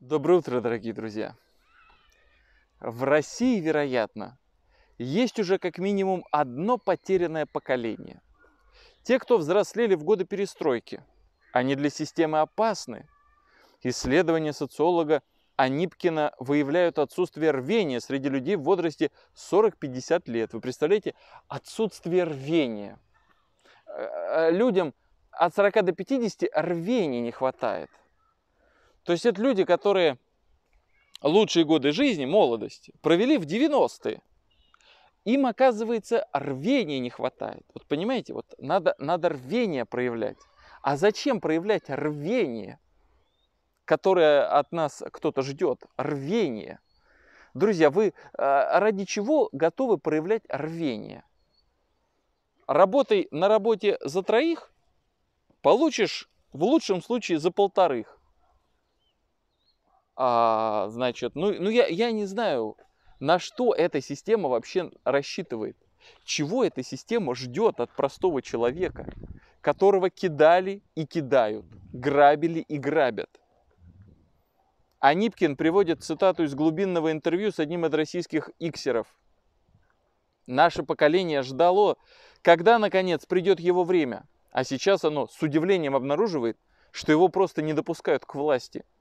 Доброе утро, дорогие друзья! В России, вероятно, есть уже как минимум одно потерянное поколение. Те, кто взрослели в годы перестройки, они для системы опасны. Исследования социолога Анипкина выявляют отсутствие рвения среди людей в возрасте 40-50 лет. Вы представляете, отсутствие рвения. Э, э, людям от 40 до 50 рвения не хватает. То есть это люди, которые лучшие годы жизни, молодости, провели в 90-е. Им, оказывается, рвения не хватает. Вот понимаете, вот надо, надо рвение проявлять. А зачем проявлять рвение, которое от нас кто-то ждет? Рвение. Друзья, вы а, ради чего готовы проявлять рвение? Работай на работе за троих, получишь в лучшем случае за полторых. А, значит, ну, ну я, я не знаю, на что эта система вообще рассчитывает. Чего эта система ждет от простого человека, которого кидали и кидают, грабили и грабят. А Нипкин приводит цитату из глубинного интервью с одним из российских иксеров. Наше поколение ждало, когда, наконец, придет его время. А сейчас оно с удивлением обнаруживает, что его просто не допускают к власти –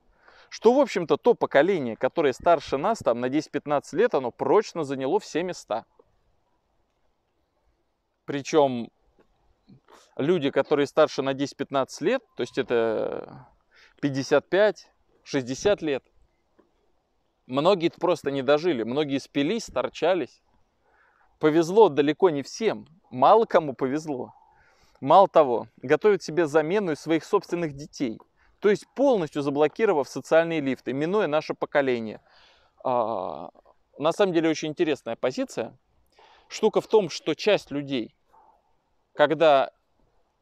что, в общем-то, то поколение, которое старше нас, там на 10-15 лет, оно прочно заняло все места. Причем люди, которые старше на 10-15 лет, то есть это 55-60 лет, многие просто не дожили, многие спились, торчались. Повезло далеко не всем, мало кому повезло. Мало того, готовят себе замену из своих собственных детей – то есть полностью заблокировав социальные лифты, минуя наше поколение. А, на самом деле очень интересная позиция. Штука в том, что часть людей, когда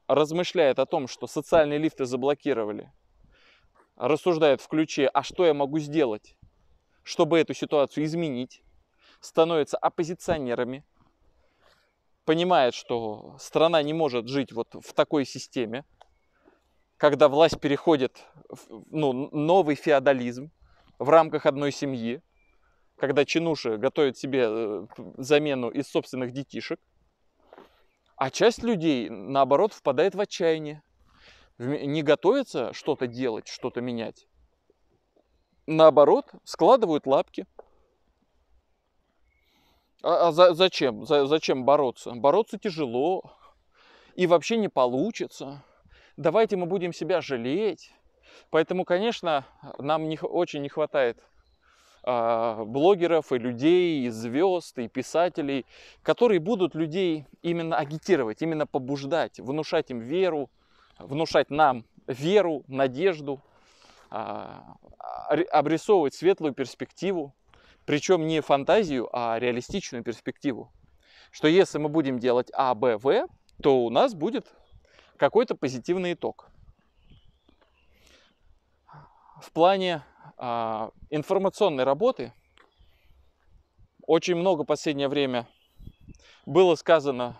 размышляет о том, что социальные лифты заблокировали, рассуждает в ключе, а что я могу сделать, чтобы эту ситуацию изменить, становится оппозиционерами, понимает, что страна не может жить вот в такой системе, когда власть переходит в ну, новый феодализм в рамках одной семьи, когда чинуши готовят себе э, замену из собственных детишек, а часть людей, наоборот, впадает в отчаяние, не готовится что-то делать, что-то менять. Наоборот, складывают лапки. А, а за, зачем? За, зачем бороться? Бороться тяжело и вообще не получится давайте мы будем себя жалеть. Поэтому, конечно, нам не, очень не хватает э, блогеров и людей, и звезд, и писателей, которые будут людей именно агитировать, именно побуждать, внушать им веру, внушать нам веру, надежду, э, обрисовывать светлую перспективу, причем не фантазию, а реалистичную перспективу. Что если мы будем делать А, Б, В, то у нас будет какой-то позитивный итог. В плане э, информационной работы очень много в последнее время было сказано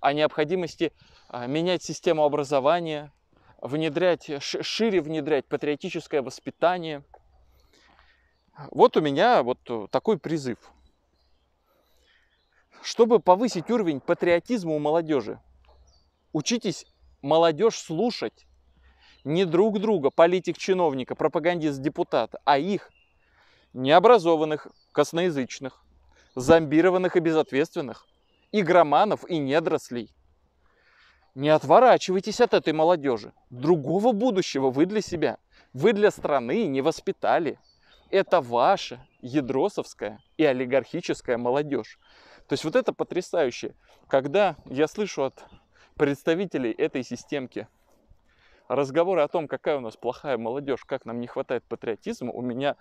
о необходимости а, менять систему образования, внедрять, шире внедрять патриотическое воспитание. Вот у меня вот такой призыв. Чтобы повысить уровень патриотизма у молодежи, учитесь молодежь слушать не друг друга, политик-чиновника, пропагандист-депутата, а их, необразованных, косноязычных, зомбированных и безответственных, игроманов и недрослей. Не отворачивайтесь от этой молодежи. Другого будущего вы для себя, вы для страны не воспитали. Это ваша ядросовская и олигархическая молодежь. То есть вот это потрясающе. Когда я слышу от представителей этой системки. Разговоры о том, какая у нас плохая молодежь, как нам не хватает патриотизма, у меня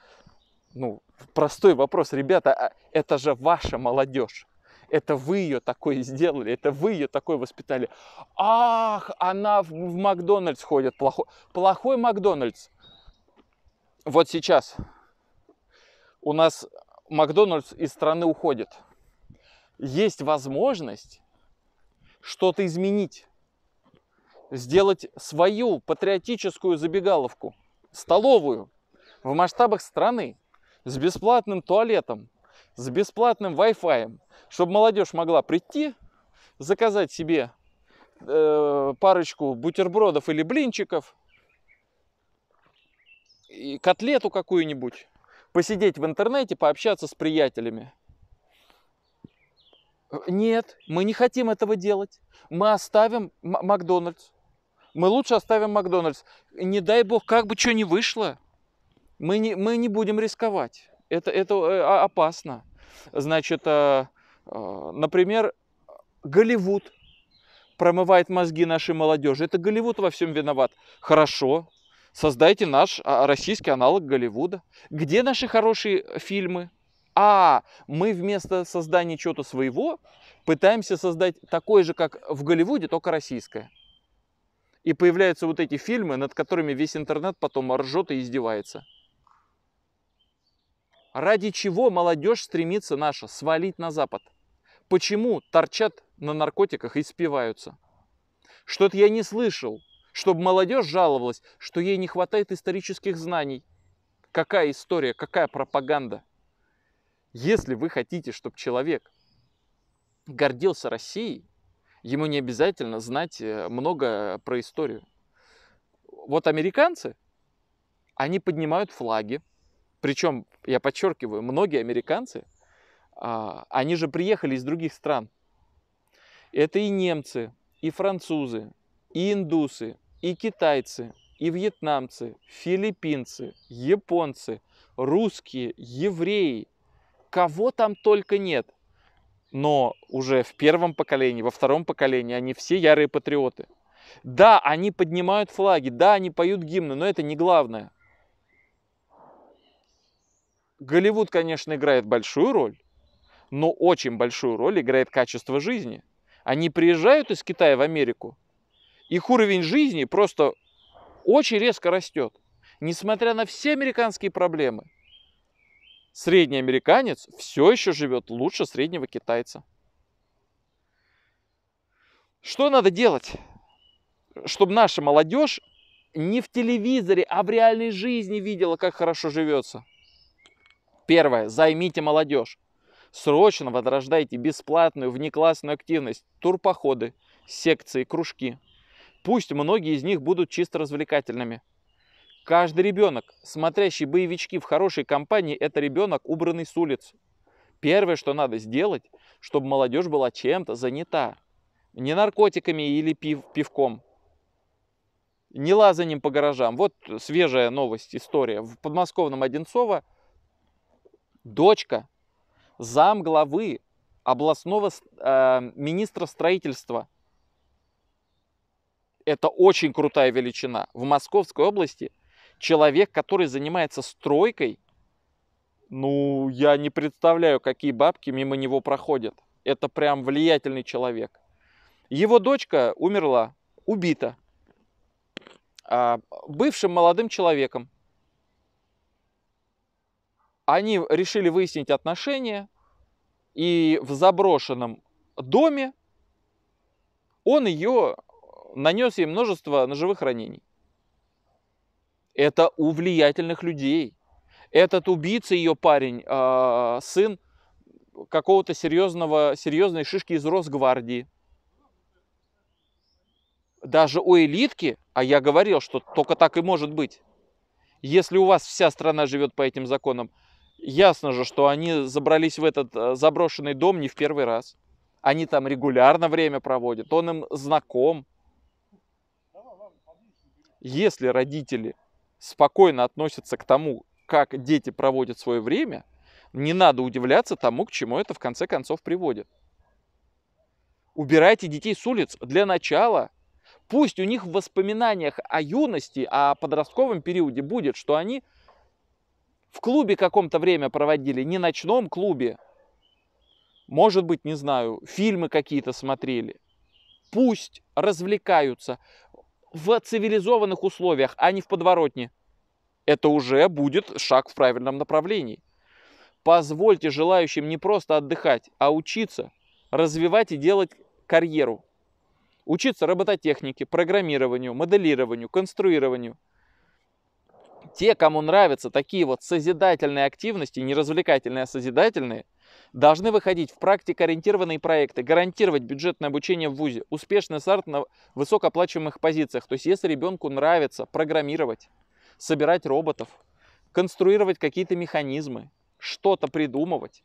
ну, простой вопрос. Ребята, а это же ваша молодежь. Это вы ее такой сделали, это вы ее такой воспитали. Ах, она в, в Макдональдс ходит. Плохой, плохой Макдональдс. Вот сейчас у нас Макдональдс из страны уходит. Есть возможность что-то изменить, сделать свою патриотическую забегаловку, столовую в масштабах страны с бесплатным туалетом, с бесплатным Wi-Fi, чтобы молодежь могла прийти, заказать себе э, парочку бутербродов или блинчиков, и котлету какую-нибудь, посидеть в интернете, пообщаться с приятелями. Нет, мы не хотим этого делать. Мы оставим Макдональдс. Мы лучше оставим Макдональдс. Не дай бог, как бы что ни вышло, мы не, мы не будем рисковать. Это, это э, опасно. Значит, э, э, например, Голливуд промывает мозги нашей молодежи. Это Голливуд во всем виноват. Хорошо, создайте наш а, российский аналог Голливуда. Где наши хорошие фильмы? А мы вместо создания чего-то своего пытаемся создать такое же, как в Голливуде, только российское. И появляются вот эти фильмы, над которыми весь интернет потом ржет и издевается. Ради чего молодежь стремится наша свалить на Запад? Почему торчат на наркотиках и спиваются? Что-то я не слышал, чтобы молодежь жаловалась, что ей не хватает исторических знаний. Какая история, какая пропаганда – если вы хотите, чтобы человек гордился Россией, ему не обязательно знать э, много про историю. Вот американцы, они поднимают флаги, причем, я подчеркиваю, многие американцы, а, они же приехали из других стран. Это и немцы, и французы, и индусы, и китайцы, и вьетнамцы, филиппинцы, японцы, русские, евреи, кого там только нет. Но уже в первом поколении, во втором поколении они все ярые патриоты. Да, они поднимают флаги, да, они поют гимны, но это не главное. Голливуд, конечно, играет большую роль, но очень большую роль играет качество жизни. Они приезжают из Китая в Америку, их уровень жизни просто очень резко растет, несмотря на все американские проблемы – средний американец все еще живет лучше среднего китайца. Что надо делать, чтобы наша молодежь не в телевизоре, а в реальной жизни видела, как хорошо живется? Первое. Займите молодежь. Срочно возрождайте бесплатную внеклассную активность, турпоходы, секции, кружки. Пусть многие из них будут чисто развлекательными – Каждый ребенок, смотрящий боевички в хорошей компании, это ребенок, убранный с улиц. Первое, что надо сделать, чтобы молодежь была чем-то занята. Не наркотиками или пив, пивком. Не лазанием по гаражам. Вот свежая новость, история. В подмосковном Одинцово дочка зам главы областного э, министра строительства. Это очень крутая величина. В Московской области – человек, который занимается стройкой, ну, я не представляю, какие бабки мимо него проходят. Это прям влиятельный человек. Его дочка умерла, убита а, бывшим молодым человеком. Они решили выяснить отношения, и в заброшенном доме он ее нанес ей множество ножевых ранений это у влиятельных людей. Этот убийца, ее парень, а, сын какого-то серьезного, серьезной шишки из Росгвардии. Даже у элитки, а я говорил, что только так и может быть, если у вас вся страна живет по этим законам, ясно же, что они забрались в этот э, заброшенный дом не в первый раз. Они там регулярно время проводят, он им знаком. Если родители спокойно относятся к тому, как дети проводят свое время, не надо удивляться тому, к чему это в конце концов приводит. Убирайте детей с улиц для начала. Пусть у них в воспоминаниях о юности, о подростковом периоде будет, что они в клубе каком-то время проводили, не ночном клубе, может быть, не знаю, фильмы какие-то смотрели. Пусть развлекаются в цивилизованных условиях, а не в подворотне. Это уже будет шаг в правильном направлении. Позвольте желающим не просто отдыхать, а учиться, развивать и делать карьеру. Учиться робототехнике, программированию, моделированию, конструированию. Те, кому нравятся такие вот созидательные активности, не развлекательные, а созидательные – Должны выходить в практикоориентированные проекты, гарантировать бюджетное обучение в ВУЗе, успешный старт на высокооплачиваемых позициях. То есть если ребенку нравится программировать, собирать роботов, конструировать какие-то механизмы, что-то придумывать,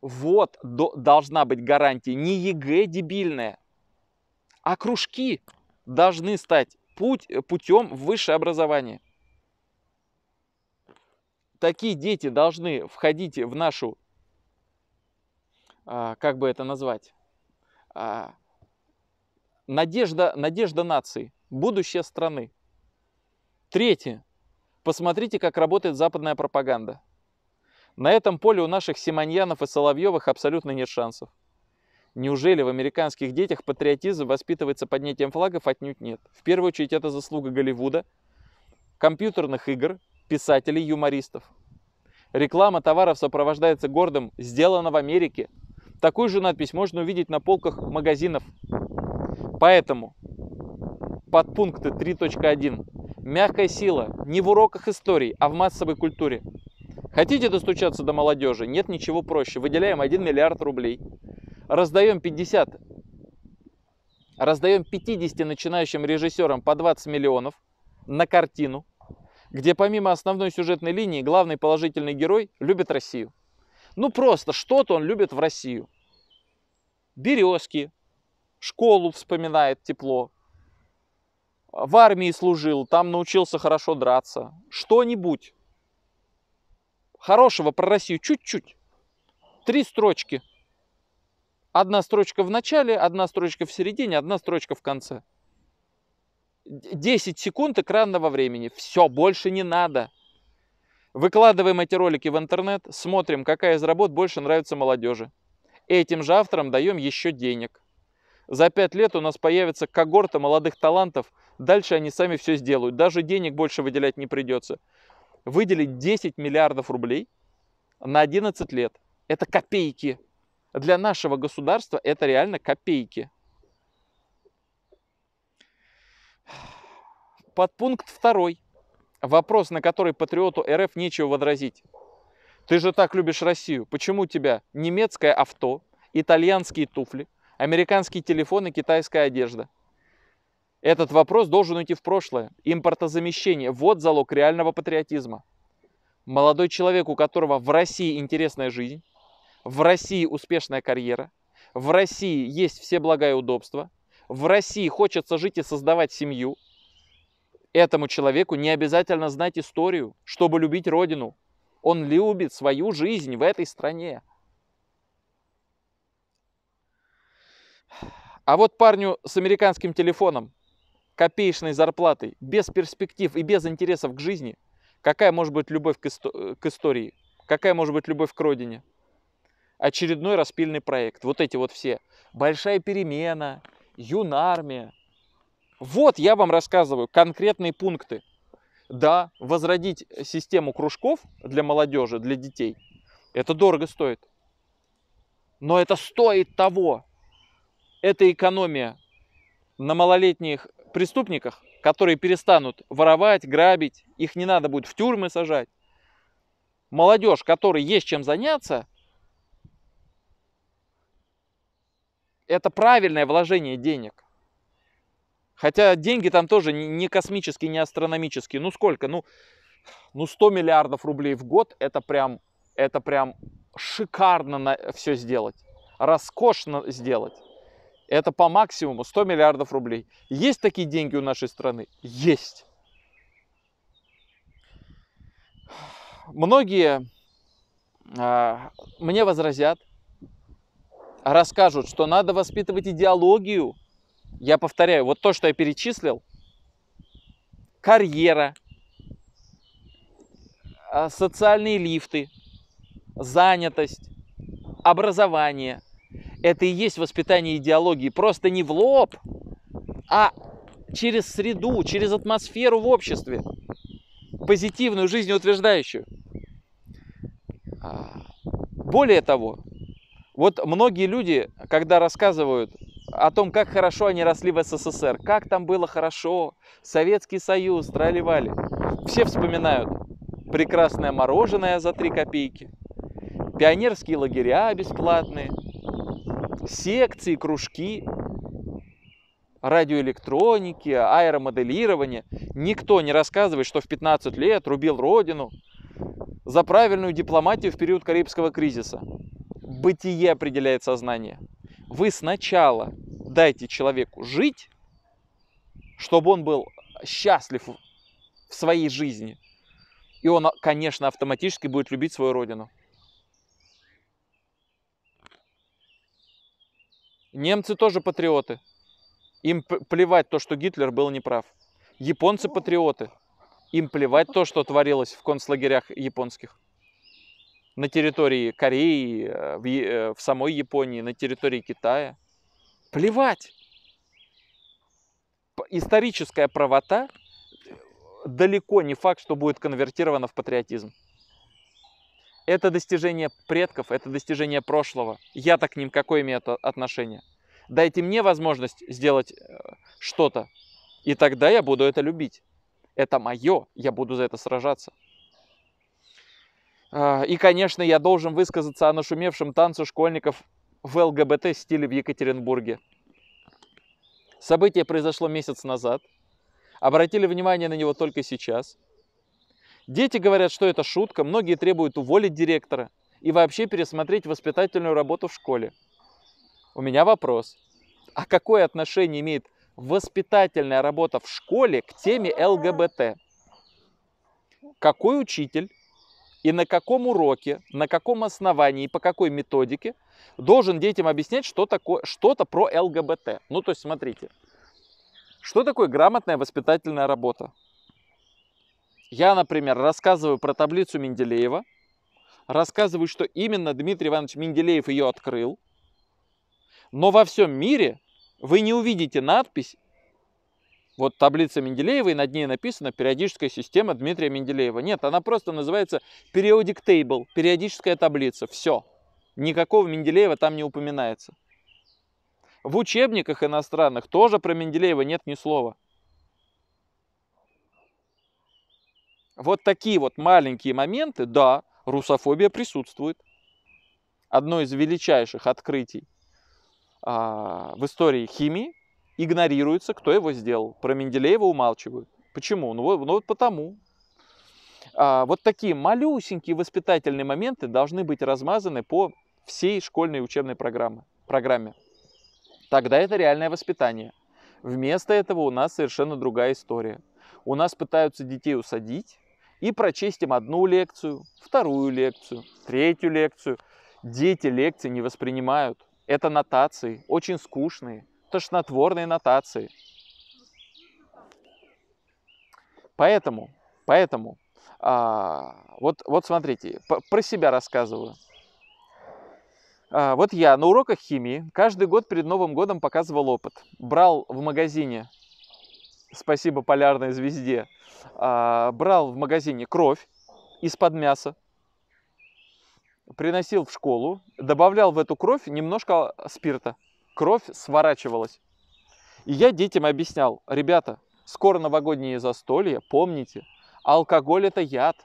вот до, должна быть гарантия. Не ЕГЭ дебильная, а кружки должны стать путь, путем в высшее образование. Такие дети должны входить в нашу а, как бы это назвать, а, надежда, надежда нации, будущее страны. Третье. Посмотрите, как работает западная пропаганда. На этом поле у наших Симоньянов и Соловьевых абсолютно нет шансов. Неужели в американских детях патриотизм воспитывается поднятием флагов? Отнюдь нет. В первую очередь это заслуга Голливуда, компьютерных игр, писателей, юмористов. Реклама товаров сопровождается гордым «сделано в Америке», Такую же надпись можно увидеть на полках магазинов. Поэтому подпункты 3.1. Мягкая сила не в уроках истории, а в массовой культуре. Хотите достучаться до молодежи? Нет ничего проще. Выделяем 1 миллиард рублей. Раздаем 50. Раздаем 50 начинающим режиссерам по 20 миллионов на картину, где помимо основной сюжетной линии главный положительный герой любит Россию. Ну просто что-то он любит в Россию березки, школу вспоминает тепло, в армии служил, там научился хорошо драться, что-нибудь. Хорошего про Россию чуть-чуть. Три строчки. Одна строчка в начале, одна строчка в середине, одна строчка в конце. 10 секунд экранного времени. Все, больше не надо. Выкладываем эти ролики в интернет, смотрим, какая из работ больше нравится молодежи. Этим же авторам даем еще денег. За пять лет у нас появится когорта молодых талантов. Дальше они сами все сделают. Даже денег больше выделять не придется. Выделить 10 миллиардов рублей на 11 лет. Это копейки. Для нашего государства это реально копейки. Под пункт второй. Вопрос, на который патриоту РФ нечего возразить. Ты же так любишь Россию. Почему у тебя немецкое авто, итальянские туфли, американские телефоны, китайская одежда? Этот вопрос должен уйти в прошлое. Импортозамещение – вот залог реального патриотизма. Молодой человек, у которого в России интересная жизнь, в России успешная карьера, в России есть все блага и удобства, в России хочется жить и создавать семью, этому человеку не обязательно знать историю, чтобы любить родину – он любит свою жизнь в этой стране. А вот парню с американским телефоном, копеечной зарплатой, без перспектив и без интересов к жизни, какая может быть любовь к, исто- к истории? Какая может быть любовь к родине? Очередной распильный проект. Вот эти вот все. Большая перемена, юнармия. Вот я вам рассказываю конкретные пункты. Да, возродить э, систему кружков для молодежи, для детей, это дорого стоит. Но это стоит того. Это экономия на малолетних преступниках, которые перестанут воровать, грабить, их не надо будет в тюрьмы сажать. Молодежь, которой есть чем заняться, это правильное вложение денег. Хотя деньги там тоже не космические, не астрономические. Ну сколько? Ну, ну 100 миллиардов рублей в год это прям, это прям шикарно на все сделать. Роскошно сделать. Это по максимуму 100 миллиардов рублей. Есть такие деньги у нашей страны? Есть. Многие э, мне возразят, расскажут, что надо воспитывать идеологию – я повторяю, вот то, что я перечислил, карьера, а, социальные лифты, занятость, образование. Это и есть воспитание идеологии. Просто не в лоб, а через среду, через атмосферу в обществе. Позитивную, жизнеутверждающую. А, более того, вот многие люди, когда рассказывают о том, как хорошо они росли в СССР, как там было хорошо, Советский Союз, трали Все вспоминают прекрасное мороженое за 3 копейки, пионерские лагеря бесплатные, секции, кружки, радиоэлектроники, аэромоделирование. Никто не рассказывает, что в 15 лет рубил родину за правильную дипломатию в период Карибского кризиса. Бытие определяет сознание – вы сначала дайте человеку жить, чтобы он был счастлив в своей жизни. И он, конечно, автоматически будет любить свою родину. Немцы тоже патриоты. Им плевать то, что Гитлер был неправ. Японцы патриоты. Им плевать то, что творилось в концлагерях японских на территории Кореи, э, в, э, в самой Японии, на территории Китая. Плевать. Историческая правота э, далеко не факт, что будет конвертирована в патриотизм. Это достижение предков, это достижение прошлого. я так к ним какое имею отношение? Дайте мне возможность сделать что-то, и тогда я буду это любить. Это мое, я буду за это сражаться. А, и, конечно, я должен высказаться о нашумевшем танце школьников в ЛГБТ-стиле в Екатеринбурге. Событие произошло месяц назад. Обратили внимание на него только сейчас. Дети говорят, что это шутка, многие требуют уволить директора и вообще пересмотреть воспитательную работу в школе. У меня вопрос. А какое отношение имеет воспитательная работа в школе к теме ЛГБТ? Какой учитель и на каком уроке, на каком основании, по какой методике должен детям объяснять, что такое, что-то про ЛГБТ. Ну, то есть, смотрите, что такое грамотная воспитательная работа? Я, например, рассказываю про таблицу Менделеева, рассказываю, что именно Дмитрий Иванович Менделеев ее открыл, но во всем мире вы не увидите надпись вот таблица Менделеева, и над ней написано периодическая система Дмитрия Менделеева. Нет, она просто называется periodic table, периодическая таблица. Все. Никакого Менделеева там не упоминается. В учебниках иностранных тоже про Менделеева нет ни слова. Вот такие вот маленькие моменты, да, русофобия присутствует. Одно из величайших открытий а, в истории химии игнорируется, кто его сделал. Про Менделеева умалчивают. Почему? Ну, ну вот потому. А, вот такие малюсенькие воспитательные моменты должны быть размазаны по всей школьной учебной программе. программе. Тогда это реальное воспитание. Вместо этого у нас совершенно другая история. У нас пытаются детей усадить и прочесть им одну лекцию, вторую лекцию, третью лекцию. Дети лекции не воспринимают. Это нотации, очень скучные тошнотворной нотации. Поэтому, поэтому, а, вот, вот смотрите, про себя рассказываю. А, вот я на уроках химии каждый год перед Новым годом показывал опыт. Брал в магазине, спасибо полярной звезде, а, брал в магазине кровь из-под мяса, приносил в школу, добавлял в эту кровь немножко спирта – кровь сворачивалась. И я детям объяснял, ребята, скоро новогодние застолья, помните, алкоголь это яд.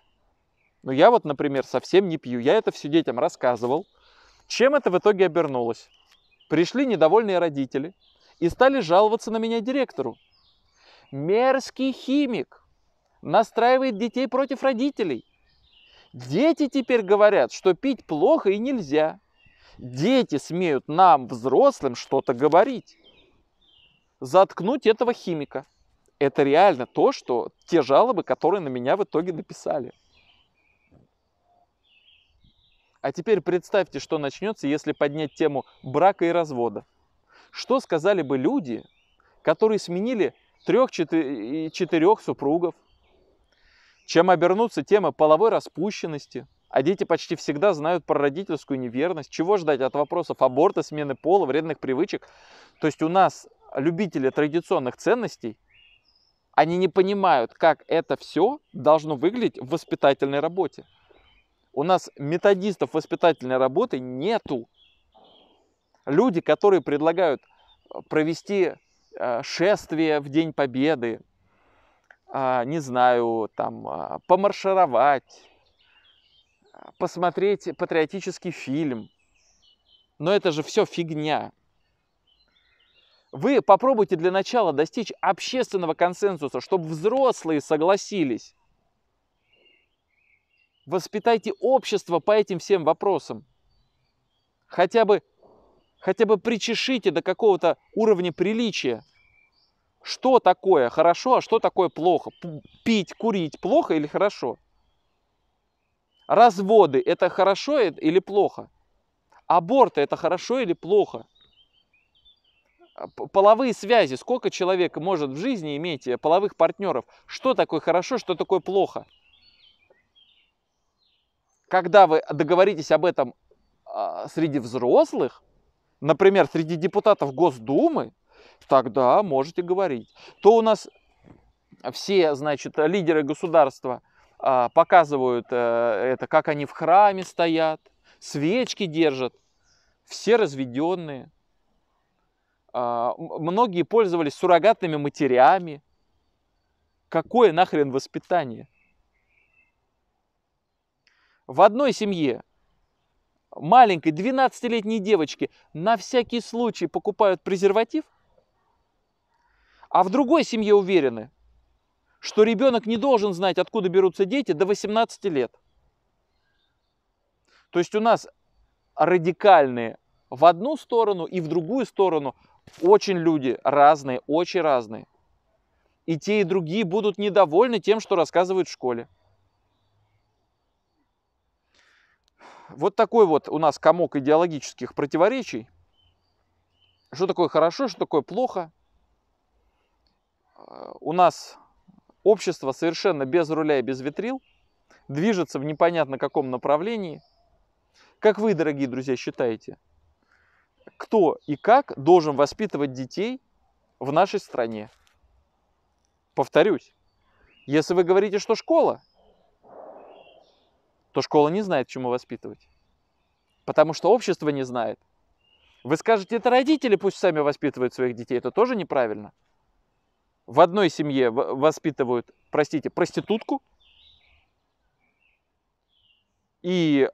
Но я вот, например, совсем не пью, я это все детям рассказывал. Чем это в итоге обернулось? Пришли недовольные родители и стали жаловаться на меня директору. Мерзкий химик настраивает детей против родителей. Дети теперь говорят, что пить плохо и нельзя. Дети смеют нам, взрослым, что-то говорить. Заткнуть этого химика. Это реально то, что те жалобы, которые на меня в итоге написали. А теперь представьте, что начнется, если поднять тему брака и развода. Что сказали бы люди, которые сменили трех-четырех супругов, чем обернутся тема половой распущенности – а дети почти всегда знают про родительскую неверность. Чего ждать от вопросов аборта, смены пола, вредных привычек? То есть у нас любители традиционных ценностей, они не понимают, как это все должно выглядеть в воспитательной работе. У нас методистов воспитательной работы нету. Люди, которые предлагают э, провести э, шествие в День Победы, а, не знаю, там, а, помаршировать, посмотреть патриотический фильм. Но это же все фигня. Вы попробуйте для начала достичь общественного консенсуса, чтобы взрослые согласились. Воспитайте общество по этим всем вопросам. Хотя бы, хотя бы причешите до какого-то уровня приличия. Что такое хорошо, а что такое плохо? Пить, курить плохо или хорошо? Разводы – это хорошо или плохо? Аборты – это хорошо или плохо? А, половые связи. Сколько человек может в жизни иметь э, половых партнеров? Что такое хорошо, что такое плохо? Когда вы договоритесь об этом а, среди взрослых, например, среди депутатов Госдумы, тогда можете говорить. То у нас все, значит, лидеры государства – а, показывают э, это, как они в храме стоят, свечки держат, все разведенные. А, многие пользовались суррогатными матерями. Какое нахрен воспитание? В одной семье маленькой 12-летней девочке на всякий случай покупают презерватив, а в другой семье уверены, что ребенок не должен знать, откуда берутся дети до 18 лет. То есть у нас радикальные в одну сторону и в другую сторону очень люди разные, очень разные. И те, и другие будут недовольны тем, что рассказывают в школе. Вот такой вот у нас комок идеологических противоречий. Что такое хорошо, что такое плохо. Э, у нас Общество совершенно без руля и без ветрил, движется в непонятно каком направлении. Как вы, дорогие друзья, считаете, кто и как должен воспитывать детей в нашей стране? Повторюсь, если вы говорите, что школа, то школа не знает, чему воспитывать. Потому что общество не знает. Вы скажете, это родители пусть сами воспитывают своих детей, это тоже неправильно в одной семье воспитывают, простите, проститутку и э,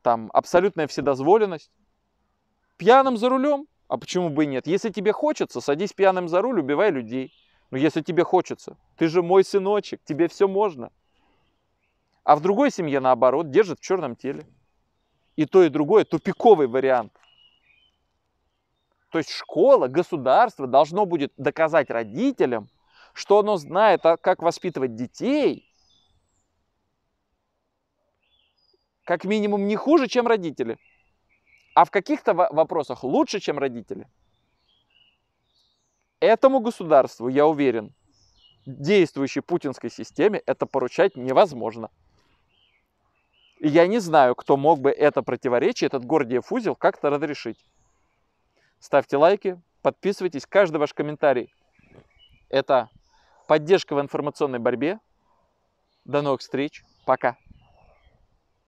там абсолютная вседозволенность. Пьяным за рулем, а почему бы и нет? Если тебе хочется, садись пьяным за руль, убивай людей. Но если тебе хочется, ты же мой сыночек, тебе все можно. А в другой семье, наоборот, держит в черном теле. И то, и другое тупиковый вариант. То есть школа, государство должно будет доказать родителям, что оно знает, а как воспитывать детей, как минимум не хуже, чем родители, а в каких-то вопросах лучше, чем родители. Этому государству, я уверен, действующей путинской системе это поручать невозможно. я не знаю, кто мог бы это противоречие, этот гордиев узел как-то разрешить. Ставьте лайки, подписывайтесь. Каждый ваш комментарий – это поддержка в информационной борьбе. До новых встреч. Пока.